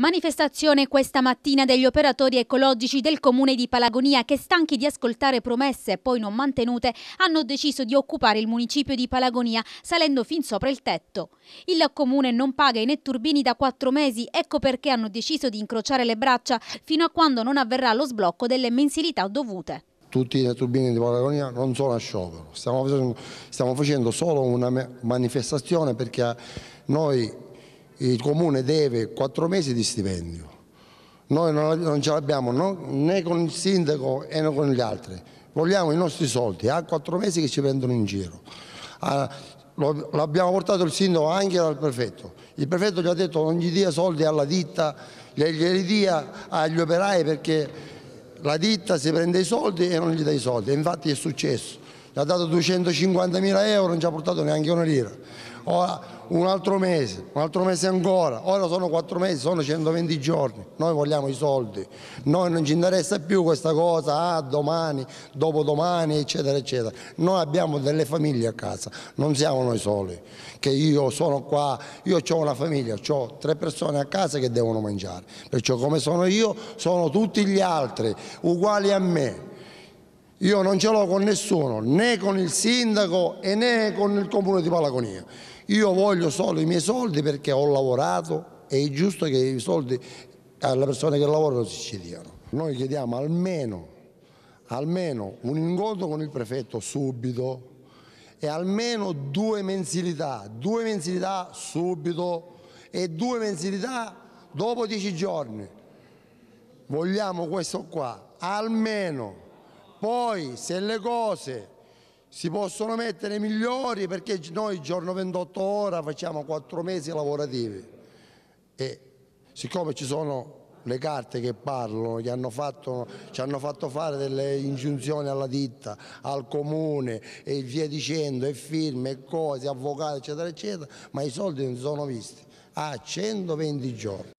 Manifestazione questa mattina degli operatori ecologici del comune di Palagonia che stanchi di ascoltare promesse poi non mantenute hanno deciso di occupare il municipio di Palagonia salendo fin sopra il tetto. Il comune non paga i netturbini da quattro mesi, ecco perché hanno deciso di incrociare le braccia fino a quando non avverrà lo sblocco delle mensilità dovute. Tutti i netturbini di Palagonia non sono a sciopero, stiamo facendo, stiamo facendo solo una manifestazione perché noi il comune deve 4 mesi di stipendio. Noi non, non ce l'abbiamo né con il sindaco né con gli altri. Vogliamo i nostri soldi, ha 4 mesi che ci prendono in giro. Ah, l'abbiamo portato il sindaco anche dal prefetto. Il prefetto gli ha detto non gli dia soldi alla ditta, glieli dia agli operai perché la ditta si prende i soldi e non gli dà i soldi. infatti è successo. Gli ha dato 250 mila euro, non ci ha portato neanche una lira ora un altro mese, un altro mese ancora, ora sono quattro mesi, sono 120 giorni, noi vogliamo i soldi, noi non ci interessa più questa cosa, ah, domani, dopodomani, eccetera, eccetera. Noi abbiamo delle famiglie a casa, non siamo noi soli, che io sono qua, io ho una famiglia, ho tre persone a casa che devono mangiare, perciò come sono io sono tutti gli altri, uguali a me. Io non ce l'ho con nessuno, né con il sindaco e né con il comune di Palagonia. Io voglio solo i miei soldi perché ho lavorato e è giusto che i soldi alle persone che lavorano si ci diano. Noi chiediamo almeno, almeno un incontro con il prefetto subito e almeno due mensilità, due mensilità subito e due mensilità dopo dieci giorni. Vogliamo questo qua, almeno. Poi se le cose si possono mettere migliori perché noi giorno 28 ore facciamo 4 mesi lavorativi e siccome ci sono le carte che parlano, che hanno fatto, ci hanno fatto fare delle ingiunzioni alla ditta, al comune e via dicendo, e firme, e cose, avvocati eccetera eccetera, ma i soldi non si sono visti a 120 giorni.